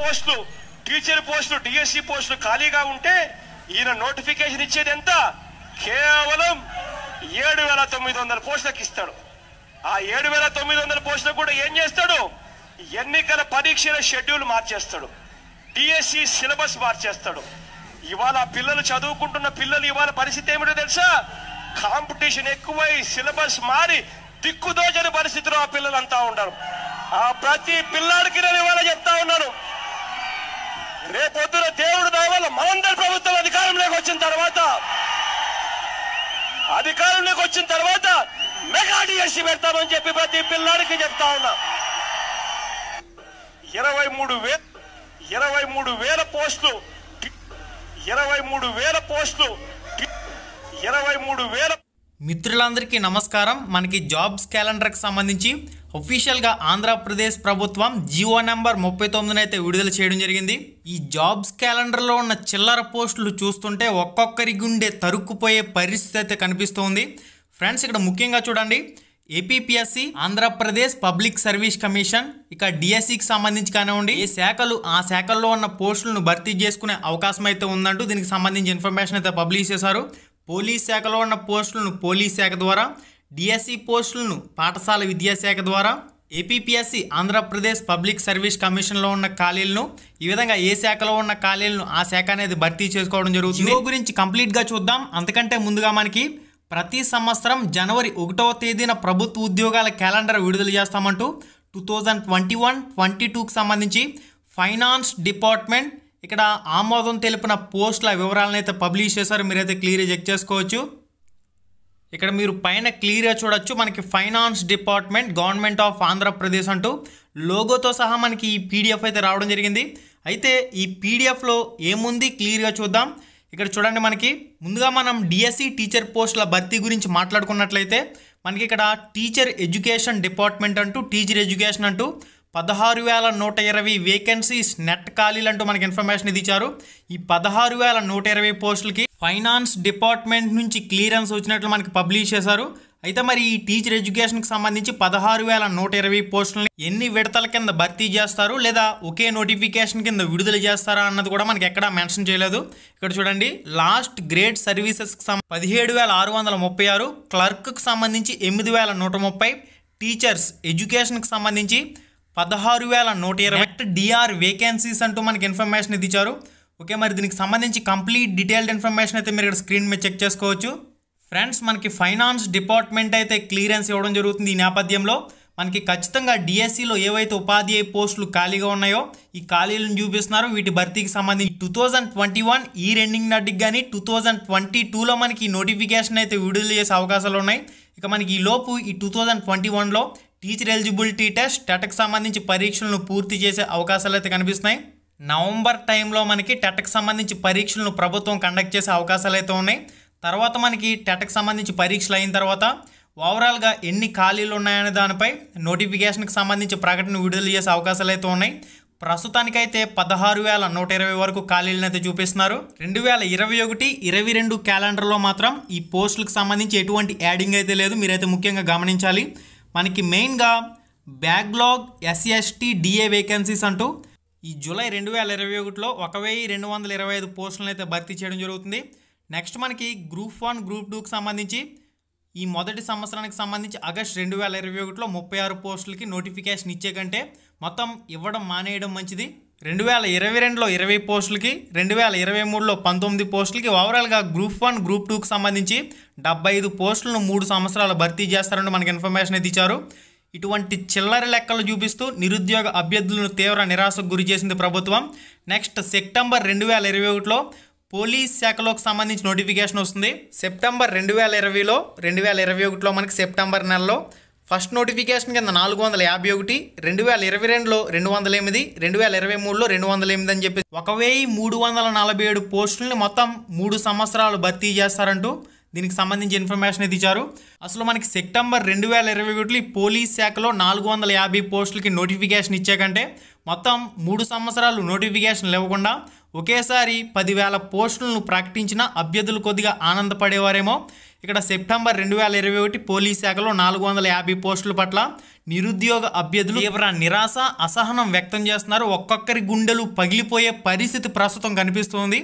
పోస్టులు టీచర్ పోస్టులు డిఎస్సి పోస్టులు ఖాళీగా ఉంటే ఈయన నోటిఫికేషన్ ఇచ్చేది ఎంత కేవలం ఏడు వేల తొమ్మిది వందల పోస్టులకు ఇస్తాడు ఆ ఏడు వేల తొమ్మిది వందల పోస్టులకు కూడా ఏం చేస్తాడు ఎన్నికల పరీక్షల షెడ్యూల్ మార్చేస్తాడు డిఎస్సి సిలబస్ మార్చేస్తాడు ఇవాళ పిల్లలు చదువుకుంటున్న పిల్లలు ఇవాళ పరిస్థితి ఏమిటో తెలుసా కాంపిటీషన్ ఎక్కువై సిలబస్ మారి దిక్కుదోచని పరిస్థితిలో ఆ పిల్లలు అంతా ఉన్నారు ఆ ప్రతి పిల్లాడికి నేను ఇవాళ చెప్తా ఉన్నాను రేపొద్దున దేవుడు దావల్ల మనందరి ప్రభుత్వం అధికారంలోకి వచ్చిన తర్వాత అధికారంలోకి వచ్చిన తర్వాత మెగా డిఎస్సీ పెడతామని చెప్పి ప్రతి పిల్లాడికి చెప్తా ఉన్నా ఇరవై మూడు వేల ఇరవై మూడు వేల పోస్టులు ఇరవై మూడు వేల పోస్టులు ఇరవై మూడు వేల మిత్రులందరికీ నమస్కారం మనకి జాబ్స్ క్యాలెండర్కి సంబంధించి ఒఫీషియల్గా ఆంధ్రప్రదేశ్ ప్రభుత్వం జియో నెంబర్ ముప్పై తొమ్మిదిని అయితే విడుదల చేయడం జరిగింది ఈ జాబ్స్ క్యాలెండర్లో ఉన్న చిల్లర పోస్టులు చూస్తుంటే ఒక్కొక్కరి గుండె తరుక్కుపోయే పరిస్థితి అయితే కనిపిస్తోంది ఫ్రెండ్స్ ఇక్కడ ముఖ్యంగా చూడండి APPSC Andhra Pradesh public service commission ఇక డిఎస్సికి సంబంధించి కానివ్వండి ఈ శాఖలు ఆ శాఖల్లో ఉన్న పోస్టులను భర్తీ చేసుకునే అవకాశం అయితే ఉందంటూ దీనికి సంబంధించి ఇన్ఫర్మేషన్ అయితే పబ్లిష్ చేశారు పోలీస్ శాఖలో ఉన్న పోస్టులను పోలీస్ శాఖ ద్వారా డిఎస్సి పోస్టులను పాఠశాల విద్యాశాఖ ద్వారా ఏపీపీఎస్సి ఆంధ్రప్రదేశ్ పబ్లిక్ సర్వీస్ కమిషన్లో ఉన్న ఖాళీలను ఈ విధంగా ఏ శాఖలో ఉన్న ఖాళీలను ఆ శాఖ అనేది భర్తీ చేసుకోవడం జరుగుతుంది గురించి కంప్లీట్గా చూద్దాం అంతకంటే ముందుగా మనకి ప్రతి సంవత్సరం జనవరి ఒకటవ తేదీన ప్రభుత్వ ఉద్యోగాల క్యాలెండర్ విడుదల చేస్తామంటూ two thousand twenty one twenty సంబంధించి ఫైనాన్స్ డిపార్ట్మెంట్ ఇక్కడ ఆమోదం తెలిపిన పోస్టుల వివరాలను అయితే పబ్లిష్ చేశారు మీరైతే క్లియర్గా చెక్ చేసుకోవచ్చు ఇక్కడ మీరు పైన క్లియర్గా చూడొచ్చు మనకి finance department government of Andhra Pradesh అంటూ లోగోతో సహా మనకి ఈ పీడిఎఫ్ అయితే రావడం జరిగింది అయితే ఈ పీడిఎఫ్లో ఏముంది క్లియర్గా చూద్దాం ఇక్కడ చూడండి మనకి ముందుగా మనం డిఎస్సి టీచర్ పోస్టుల భర్తీ గురించి మాట్లాడుకున్నట్లయితే మనకి ఇక్కడ టీచర్ ఎడ్యుకేషన్ డిపార్ట్మెంట్ అంటూ టీచర్ ఎడ్యుకేషన్ అంటూ పదహారు వేల నూట ఇరవై వేకెన్సీస్ నెట్ ఖాళీలు అంటూ మనకి ఇన్ఫర్మేషన్ ఇది ఇచ్చారు ఈ పదహారు వేల నూట ఇరవై పోస్టులకి ఫైనాన్స్ డిపార్ట్మెంట్ నుంచి క్లియరెన్స్ వచ్చినట్లు మనకి పబ్లిష్ చేశారు అయితే మరి ఈ టీచర్ ఎడ్యుకేషన్కి సంబంధించి పదహారు వేల నూట ఇరవై పోస్టులని ఎన్ని విడతల కింద భర్తీ చేస్తారు లేదా ఒకే నోటిఫికేషన్ కింద విడుదల చేస్తారా అన్నది కూడా మనకి ఎక్కడా మెన్షన్ చేయలేదు ఇక్కడ చూడండి లాస్ట్ గ్రేడ్ సర్వీసెస్కి పదిహేడు వేల ఆరు వందల ముప్పై ఆరు క్లర్క్కి సంబంధించి ఎనిమిది వేల నూట ముప్పై టీచర్స్ ఎడ్యుకేషన్కి సంబంధించి పదహారు వేల నూట ఇరవై డిఆర్ వేకెన్సీస్ అంటూ మనకి ఇన్ఫర్మేషన్ ఇది ఇచ్చారు ఓకే మరి దీనికి సంబంధించి కంప్లీట్ డీటెయిల్డ్ ఇన్ఫర్మేషన్ అయితే మీరు ఇక్కడ స్క్రీన్ మీద చెక్ చేసుకోవచ్చు ఫ్రెండ్స్ మనకి ఫైనాన్స్ డిపార్ట్మెంట్ అయితే క్లియరెన్స్ ఇవ్వడం జరుగుతుంది ఈ నేపథ్యంలో మనకి ఖచ్చితంగా డిఎస్సిలో ఏవైతే అయ్యే పోస్టులు ఖాళీగా ఉన్నాయో ఈ ఖాళీలను చూపిస్తున్నారు వీటి భర్తీకి సంబంధించి టూ థౌజండ్ ట్వంటీ వన్ ఈ రెండింగ్ నాటికి కానీ టూ థౌజండ్ ట్వంటీ టూలో మనకి నోటిఫికేషన్ అయితే విడుదల చేసే అవకాశాలు ఉన్నాయి ఇక మనకి ఈ లోపు ఈ టూ థౌజండ్ ట్వంటీ వన్లో టీచర్ ఎలిజిబిలిటీ టెస్ట్ టెట్కి సంబంధించి పరీక్షలను పూర్తి చేసే అవకాశాలు అయితే కనిపిస్తున్నాయి నవంబర్ టైంలో మనకి టెట్కి సంబంధించి పరీక్షలను ప్రభుత్వం కండక్ట్ చేసే అవకాశాలు అయితే ఉన్నాయి తర్వాత మనకి టెట్కి సంబంధించి పరీక్షలు అయిన తర్వాత ఓవరాల్గా ఎన్ని ఖాళీలు ఉన్నాయనే దానిపై నోటిఫికేషన్కి సంబంధించి ప్రకటన విడుదల చేసే అవకాశాలు అయితే ఉన్నాయి ప్రస్తుతానికైతే పదహారు వేల నూట ఇరవై వరకు ఖాళీలను అయితే చూపిస్తున్నారు రెండు వేల ఇరవై ఒకటి ఇరవై రెండు క్యాలెండర్లో మాత్రం ఈ పోస్టులకు సంబంధించి ఎటువంటి యాడింగ్ అయితే లేదు మీరైతే ముఖ్యంగా గమనించాలి మనకి మెయిన్గా బ్యాక్లాగ్ ఎస్ఎస్టీ డిఏ వేకెన్సీస్ అంటూ ఈ జూలై రెండు వేల ఇరవై ఒకటిలో ఒక వెయ్యి రెండు వందల ఇరవై ఐదు పోస్టులను అయితే భర్తీ చేయడం జరుగుతుంది నెక్స్ట్ మనకి గ్రూప్ వన్ గ్రూప్ టూకి సంబంధించి ఈ మొదటి సంవత్సరానికి సంబంధించి ఆగస్ట్ రెండు వేల ఇరవై ఒకటిలో ముప్పై ఆరు పోస్టులకి నోటిఫికేషన్ ఇచ్చే కంటే మొత్తం ఇవ్వడం మానేయడం మంచిది రెండు వేల ఇరవై రెండులో ఇరవై పోస్టులకి రెండు వేల ఇరవై మూడులో పంతొమ్మిది పోస్టులకి ఓవరాల్గా గ్రూప్ వన్ గ్రూప్ టూకి సంబంధించి డెబ్బై ఐదు పోస్టులను మూడు సంవత్సరాలు భర్తీ చేస్తారని మనకి ఇన్ఫర్మేషన్ అయితే ఇచ్చారు ఇటువంటి చిల్లర లెక్కలు చూపిస్తూ నిరుద్యోగ అభ్యర్థులను తీవ్ర నిరాశకు గురి చేసింది ప్రభుత్వం నెక్స్ట్ సెప్టెంబర్ రెండు వేల ఇరవై ఒకటిలో పోలీస్ శాఖలోకి సంబంధించి నోటిఫికేషన్ వస్తుంది సెప్టెంబర్ రెండు వేల ఇరవైలో రెండు వేల ఇరవై ఒకటిలో మనకి సెప్టెంబర్ నెలలో ఫస్ట్ నోటిఫికేషన్ కింద నాలుగు వందల యాభై ఒకటి రెండు వేల ఇరవై రెండులో రెండు వందల ఎనిమిది రెండు వేల ఇరవై మూడులో రెండు వందల ఎనిమిది అని చెప్పి ఒక వెయ్యి మూడు వందల నలభై ఏడు పోస్టులని మొత్తం మూడు సంవత్సరాలు భర్తీ చేస్తారంటూ దీనికి సంబంధించి ఇన్ఫర్మేషన్ అయితే ఇచ్చారు అసలు మనకి సెప్టెంబర్ రెండు వేల ఇరవై ఒకటి పోలీస్ శాఖలో నాలుగు వందల యాభై పోస్టులకి నోటిఫికేషన్ ఇచ్చాకంటే మొత్తం మూడు సంవత్సరాలు నోటిఫికేషన్లు ఇవ్వకుండా ఒకేసారి పదివేల పోస్టులను ప్రకటించిన అభ్యర్థులు కొద్దిగా ఆనందపడేవారేమో ఇక్కడ సెప్టెంబర్ రెండు వేల ఇరవై ఒకటి పోలీస్ శాఖలో నాలుగు వందల యాభై పోస్టుల పట్ల నిరుద్యోగ అభ్యర్థులు తీవ్ర నిరాశ అసహనం వ్యక్తం చేస్తున్నారు ఒక్కొక్కరి గుండెలు పగిలిపోయే పరిస్థితి ప్రస్తుతం కనిపిస్తోంది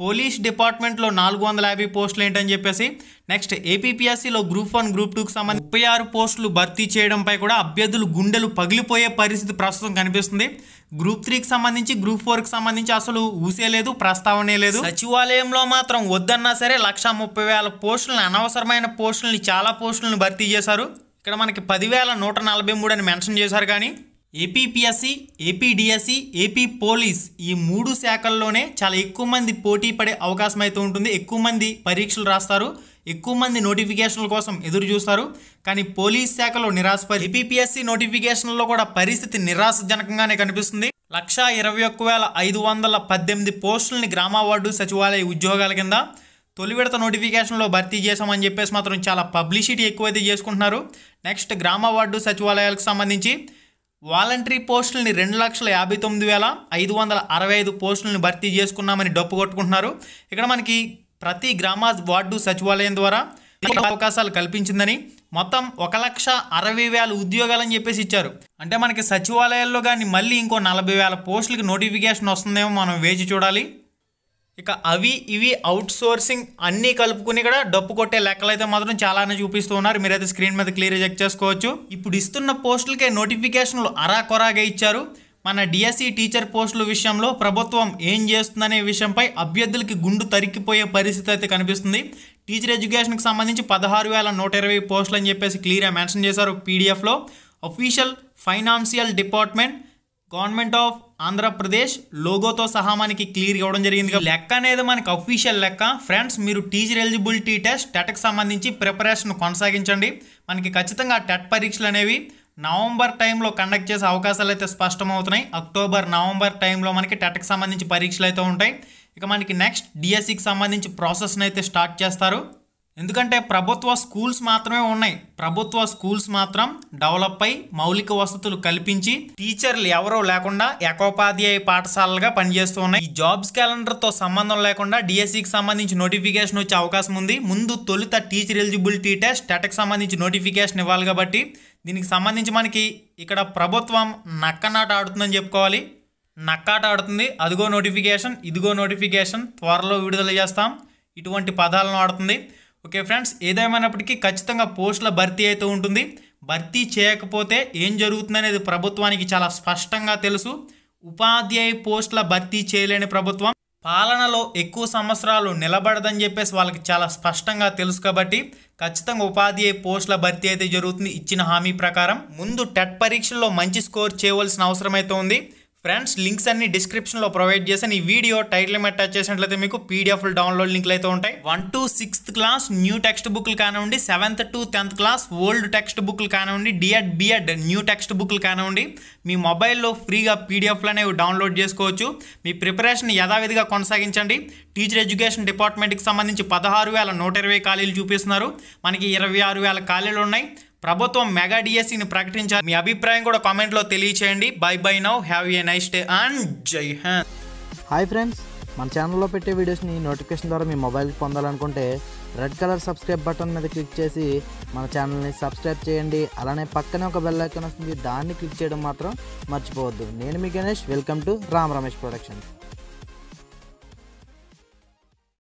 పోలీస్ డిపార్ట్మెంట్లో నాలుగు వందల యాభై పోస్టులు ఏంటని చెప్పేసి నెక్స్ట్ ఏపీపీఎస్సీలో గ్రూప్ వన్ గ్రూప్ టూకి సంబంధించి ముప్పై ఆరు పోస్టులు భర్తీ చేయడంపై కూడా అభ్యర్థులు గుండెలు పగిలిపోయే పరిస్థితి ప్రస్తుతం కనిపిస్తుంది గ్రూప్ త్రీకి సంబంధించి గ్రూప్ ఫోర్కి సంబంధించి అసలు ఊసే లేదు ప్రస్తావనే లేదు సచివాలయంలో మాత్రం వద్దన్నా సరే లక్ష ముప్పై వేల పోస్టులను అనవసరమైన పోస్టులని చాలా పోస్టులను భర్తీ చేశారు ఇక్కడ మనకి పదివేల నూట నలభై మూడు అని మెన్షన్ చేశారు కానీ ఏపీపీఎస్సి ఏపీడిఎస్సి ఏపీ పోలీస్ ఈ మూడు శాఖల్లోనే చాలా ఎక్కువ మంది పోటీ పడే అవకాశం అయితే ఉంటుంది ఎక్కువ మంది పరీక్షలు రాస్తారు ఎక్కువ మంది నోటిఫికేషన్ల కోసం ఎదురు చూస్తారు కానీ పోలీస్ శాఖలో నిరాశ ఏపీపీఎస్సి నోటిఫికేషన్లో కూడా పరిస్థితి నిరాశజనకంగానే కనిపిస్తుంది లక్షా ఇరవై ఒక్క వేల ఐదు వందల పద్దెనిమిది పోస్టులని గ్రామ వార్డు సచివాలయ ఉద్యోగాల కింద తొలి విడత నోటిఫికేషన్లో భర్తీ చేశామని చెప్పేసి మాత్రం చాలా పబ్లిసిటీ ఎక్కువైతే చేసుకుంటున్నారు నెక్స్ట్ గ్రామ వార్డు సచివాలయాలకు సంబంధించి వాలంటరీ పోస్టులని రెండు లక్షల యాభై తొమ్మిది వేల ఐదు వందల అరవై ఐదు పోస్టులను భర్తీ చేసుకున్నామని డప్పు కొట్టుకుంటున్నారు ఇక్కడ మనకి ప్రతి గ్రామ వార్డు సచివాలయం ద్వారా అవకాశాలు కల్పించిందని మొత్తం ఒక లక్ష అరవై వేల ఉద్యోగాలని చెప్పేసి ఇచ్చారు అంటే మనకి సచివాలయాల్లో కానీ మళ్ళీ ఇంకో నలభై వేల పోస్టులకి నోటిఫికేషన్ వస్తుందేమో మనం వేచి చూడాలి ఇక అవి ఇవి అవుట్ సోర్సింగ్ అన్నీ కలుపుకుని కూడా డప్పు కొట్టే లెక్కలు అయితే మాత్రం చాలానే చూపిస్తూ ఉన్నారు మీరైతే స్క్రీన్ మీద క్లియర్ చెక్ చేసుకోవచ్చు ఇప్పుడు ఇస్తున్న పోస్టులకే నోటిఫికేషన్లు అరాకొరాగా ఇచ్చారు మన డిఎస్సి టీచర్ e పోస్టుల విషయంలో ప్రభుత్వం ఏం చేస్తుందనే విషయంపై అభ్యర్థులకి గుండు తరికిపోయే పరిస్థితి అయితే కనిపిస్తుంది టీచర్ ఎడ్యుకేషన్కి సంబంధించి పదహారు వేల నూట ఇరవై పోస్టులు అని చెప్పేసి క్లియర్గా మెన్షన్ చేశారు పీడిఎఫ్లో official financial department government of Andhra Pradesh లోగోతో సహా మనకి క్లియర్ ఇవ్వడం జరిగింది లెక్క అనేది మనకి అఫీషియల్ లెక్క ఫ్రెండ్స్ మీరు టీచర్ ఎలిజిబిలిటీ టెస్ట్ టెట్కి సంబంధించి ప్రిపరేషన్ కొనసాగించండి మనకి ఖచ్చితంగా టెట్ పరీక్షలు అనేవి నవంబర్ టైంలో కండక్ట్ చేసే అవకాశాలు అయితే స్పష్టమవుతున్నాయి అక్టోబర్ నవంబర్ టైంలో మనకి టెట్కి సంబంధించి పరీక్షలు అయితే ఉంటాయి ఇక మనకి నెక్స్ట్ డిఎస్సికి e సంబంధించి ప్రాసెస్ని అయితే స్టార్ట్ చేస్తారు ఎందుకంటే ప్రభుత్వ స్కూల్స్ మాత్రమే ఉన్నాయి ప్రభుత్వ స్కూల్స్ మాత్రం డెవలప్ అయి మౌలిక వసతులు కల్పించి టీచర్లు ఎవరో లేకుండా ఏకోపాధ్యాయ పాఠశాలలుగా పనిచేస్తూ ఉన్నాయి ఈ జాబ్స్ క్యాలెండర్తో సంబంధం లేకుండా డిఎస్సికి సంబంధించి నోటిఫికేషన్ వచ్చే అవకాశం ఉంది ముందు తొలుత టీచర్ ఎలిజిబిలిటీ టెస్ట్ టెట్కి సంబంధించి నోటిఫికేషన్ ఇవ్వాలి కాబట్టి దీనికి సంబంధించి మనకి ఇక్కడ ప్రభుత్వం నక్కనాట ఆడుతుందని చెప్పుకోవాలి నక్కాట ఆడుతుంది అదిగో నోటిఫికేషన్ ఇదిగో నోటిఫికేషన్ త్వరలో విడుదల చేస్తాం ఇటువంటి పదాలను ఆడుతుంది ఓకే ఫ్రెండ్స్ ఏదేమైనప్పటికీ ఖచ్చితంగా పోస్టుల భర్తీ అయితే ఉంటుంది భర్తీ చేయకపోతే ఏం జరుగుతుందనేది ప్రభుత్వానికి చాలా స్పష్టంగా తెలుసు ఉపాధ్యాయ పోస్టుల భర్తీ చేయలేని ప్రభుత్వం పాలనలో ఎక్కువ సంవత్సరాలు నిలబడదని చెప్పేసి వాళ్ళకి చాలా స్పష్టంగా తెలుసు కాబట్టి ఖచ్చితంగా ఉపాధ్యాయ పోస్టుల భర్తీ అయితే జరుగుతుంది ఇచ్చిన హామీ ప్రకారం ముందు టెట్ పరీక్షల్లో మంచి స్కోర్ చేయవలసిన అవసరం అయితే ఉంది ఫ్రెండ్స్ లింక్స్ అన్ని డిస్క్రిప్షన్లో ప్రొవైడ్ చేశాను ఈ వీడియో టైటిల్ మీద టచ్ చేసినట్లయితే మీకు పీడిఎఫ్లు డౌన్లోడ్ లింక్లు అయితే ఉంటాయి one to sixth class new text బుక్లు కానివ్వండి seventh to tenth class old text బుక్లు కానివ్వండి డిఎడ్ బిఎడ్ న్యూ టెక్స్ట్ బుక్లు కానివ్వండి మీ మొబైల్లో ఫ్రీగా పీడిఎఫ్లు అనేవి డౌన్లోడ్ చేసుకోవచ్చు మీ ప్రిపరేషన్ యథావిధిగా కొనసాగించండి టీచర్ ఎడ్యుకేషన్ డిపార్ట్మెంట్కి సంబంధించి పదహారు వేల నూట ఇరవై ఖాళీలు చూపిస్తున్నారు మనకి ఇరవై ఆరు వేల ఖాళీలు ఉన్నాయి ప్రభుత్వం మెగా డిఎస్సిని e ప్రకటించారు మీ అభిప్రాయం కూడా కామెంట్లో తెలియచేయండి bye bye now have a nice day and Jai Hind hi friends మన ఛానల్లో పెట్టే వీడియోస్ని నోటిఫికేషన్ ద్వారా మీ మొబైల్కి పొందాలనుకుంటే రెడ్ కలర్ సబ్స్క్రైబ్ బటన్ మీద క్లిక్ చేసి మన ఛానల్ని సబ్స్క్రైబ్ చేయండి అలానే పక్కనే ఒక బెల్ ఐకాన్ వస్తుంది దాన్ని క్లిక్ చేయడం మాత్రం మర్చిపోవద్దు నేను మీ Ganesh welcome to Ram Ramesh productions